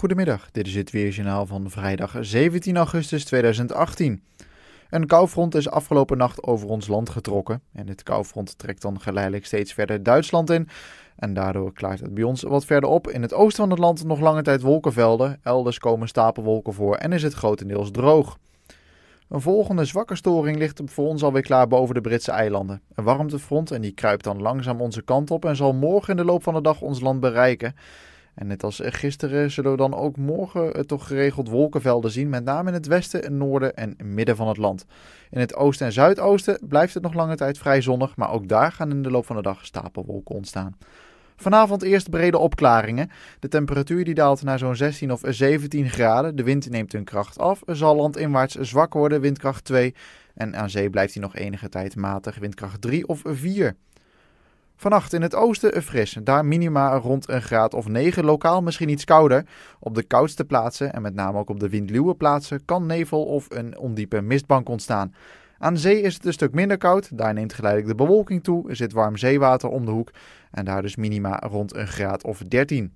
Goedemiddag, dit is het Weerjournaal van vrijdag 17 augustus 2018. Een koufront is afgelopen nacht over ons land getrokken. En dit koufront trekt dan geleidelijk steeds verder Duitsland in. En daardoor klaart het bij ons wat verder op. In het oosten van het land nog lange tijd wolkenvelden. Elders komen stapelwolken voor en is het grotendeels droog. Een volgende zwakke storing ligt voor ons alweer klaar boven de Britse eilanden. Een warmtefront en die kruipt dan langzaam onze kant op en zal morgen in de loop van de dag ons land bereiken. En net als eh, gisteren zullen we dan ook morgen eh, toch geregeld wolkenvelden zien, met name in het westen, noorden en midden van het land. In het oosten en zuidoosten blijft het nog lange tijd vrij zonnig, maar ook daar gaan in de loop van de dag stapelwolken ontstaan. Vanavond eerst brede opklaringen. De temperatuur die daalt naar zo'n 16 of 17 eh, graden. De wind neemt hun kracht af, zal landinwaarts zwak worden, windkracht 2. En aan zee blijft hij nog enige tijd matig, windkracht 3 of 4. Vannacht in het oosten fris, daar minima rond een graad of 9, lokaal misschien iets kouder. Op de koudste plaatsen en met name ook op de windluwe plaatsen kan nevel of een ondiepe mistbank ontstaan. Aan zee is het een stuk minder koud, daar neemt geleidelijk de bewolking toe, er zit warm zeewater om de hoek en daar dus minima rond een graad of 13.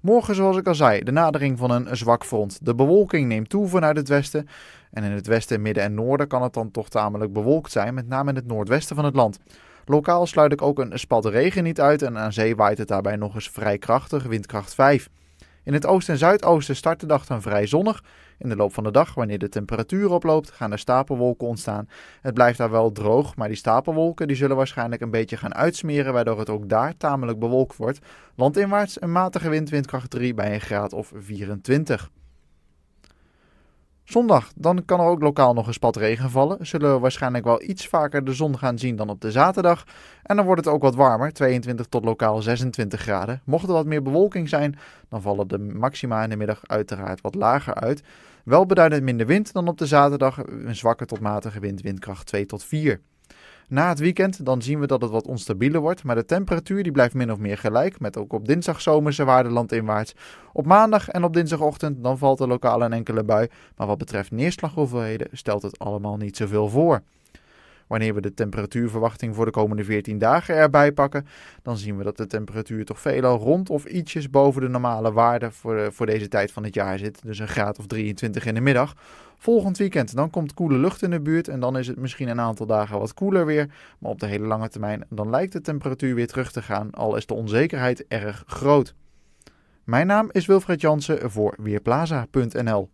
Morgen, zoals ik al zei, de nadering van een zwak front. De bewolking neemt toe vanuit het westen. En in het westen, midden en noorden kan het dan toch tamelijk bewolkt zijn, met name in het noordwesten van het land. Lokaal sluit ik ook een spat regen niet uit en aan zee waait het daarbij nog eens vrij krachtig, windkracht 5. In het oosten en zuidoosten start de dag dan vrij zonnig. In de loop van de dag, wanneer de temperatuur oploopt, gaan er stapelwolken ontstaan. Het blijft daar wel droog, maar die stapelwolken die zullen waarschijnlijk een beetje gaan uitsmeren, waardoor het ook daar tamelijk bewolkt wordt. Landinwaarts een matige wind, windkracht 3 bij een graad of 24. Zondag, dan kan er ook lokaal nog een spat regen vallen. Zullen we waarschijnlijk wel iets vaker de zon gaan zien dan op de zaterdag. En dan wordt het ook wat warmer, 22 tot lokaal 26 graden. Mocht er wat meer bewolking zijn, dan vallen de maxima in de middag uiteraard wat lager uit. Wel beduidend minder wind dan op de zaterdag, een zwakke tot matige wind, windkracht 2 tot 4. Na het weekend dan zien we dat het wat onstabieler wordt, maar de temperatuur die blijft min of meer gelijk, met ook op dinsdag zomerse waarde landinwaarts. Op maandag en op dinsdagochtend dan valt er lokaal een enkele bui, maar wat betreft neerslaghoeveelheden stelt het allemaal niet zoveel voor. Wanneer we de temperatuurverwachting voor de komende 14 dagen erbij pakken, dan zien we dat de temperatuur toch veelal rond of ietsjes boven de normale waarde voor, eh, voor deze tijd van het jaar zit. Dus een graad of 23 in de middag. Volgend weekend dan komt koele lucht in de buurt en dan is het misschien een aantal dagen wat koeler weer. Maar op de hele lange termijn dan lijkt de temperatuur weer terug te gaan, al is de onzekerheid erg groot. Mijn naam is Wilfred Jansen voor Weerplaza.nl.